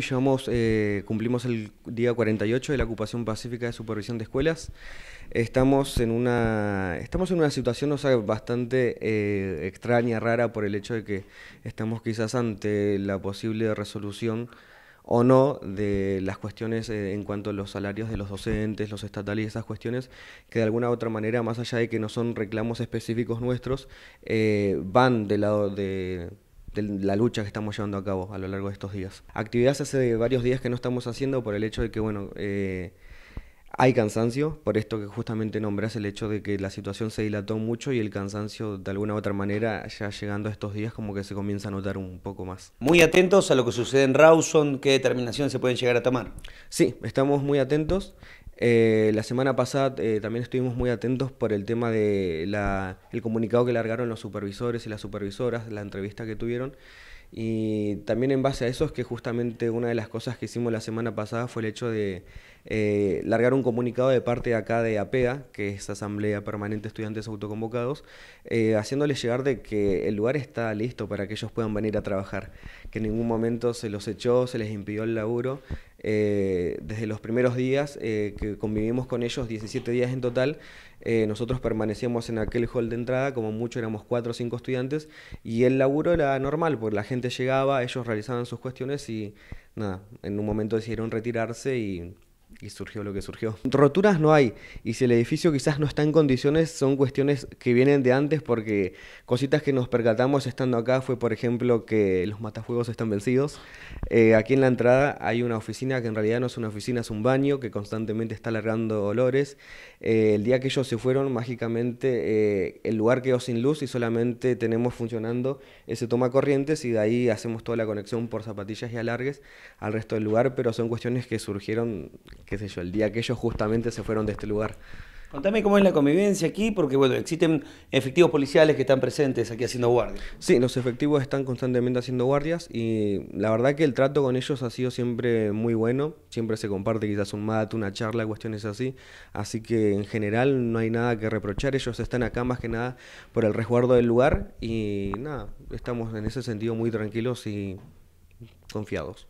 Llevamos, eh, cumplimos el día 48 de la ocupación pacífica de supervisión de escuelas. Estamos en una, estamos en una situación o sea, bastante eh, extraña, rara, por el hecho de que estamos quizás ante la posible resolución o no de las cuestiones eh, en cuanto a los salarios de los docentes, los estatales y esas cuestiones que de alguna u otra manera, más allá de que no son reclamos específicos nuestros, van del lado de de la lucha que estamos llevando a cabo a lo largo de estos días. Actividades hace varios días que no estamos haciendo por el hecho de que, bueno, eh, hay cansancio, por esto que justamente nombras el hecho de que la situación se dilató mucho y el cansancio de alguna u otra manera ya llegando a estos días como que se comienza a notar un poco más. Muy atentos a lo que sucede en Rawson, qué determinación se pueden llegar a tomar. Sí, estamos muy atentos. Eh, la semana pasada eh, también estuvimos muy atentos por el tema la el comunicado que largaron los supervisores y las supervisoras, la entrevista que tuvieron. Y también en base a eso es que justamente una de las cosas que hicimos la semana pasada fue el hecho de eh, largar un comunicado de parte de acá de APEA, que es Asamblea Permanente Estudiantes Autoconvocados, eh, haciéndoles llegar de que el lugar está listo para que ellos puedan venir a trabajar, que en ningún momento se los echó, se les impidió el laburo. Eh, desde los primeros días que convivimos con ellos, 17 días en total, nosotros permanecíamos en aquel hall de entrada, como mucho éramos 4 o 5 estudiantes, y el laburo era normal, porque la gente llegaba, ellos realizaban sus cuestiones y nada, en un momento decidieron retirarse y y surgió lo que surgió. Roturas no hay, y si el edificio quizás no está en condiciones, son cuestiones que vienen de antes, porque cositas que nos percatamos estando acá fue, por ejemplo, que los matafuegos están vencidos. Eh, aquí en la entrada hay una oficina que en realidad no es una oficina, es un baño que constantemente está alargando olores. Eh, el día que ellos se fueron, mágicamente eh, el lugar quedó sin luz y solamente tenemos funcionando ese toma corrientes y de ahí hacemos toda la conexión por zapatillas y alargues al resto del lugar, pero son cuestiones que surgieron qué sé yo, el día que ellos justamente se fueron de este lugar. Contame cómo es la convivencia aquí, porque bueno, existen efectivos policiales que están presentes aquí haciendo guardias. Sí, los efectivos están constantemente haciendo guardias y la verdad que el trato con ellos ha sido siempre muy bueno, siempre se comparte quizás un mat, una charla, cuestiones así, así que en general no hay nada que reprochar, ellos están acá más que nada por el resguardo del lugar y nada, estamos en ese sentido muy tranquilos y confiados.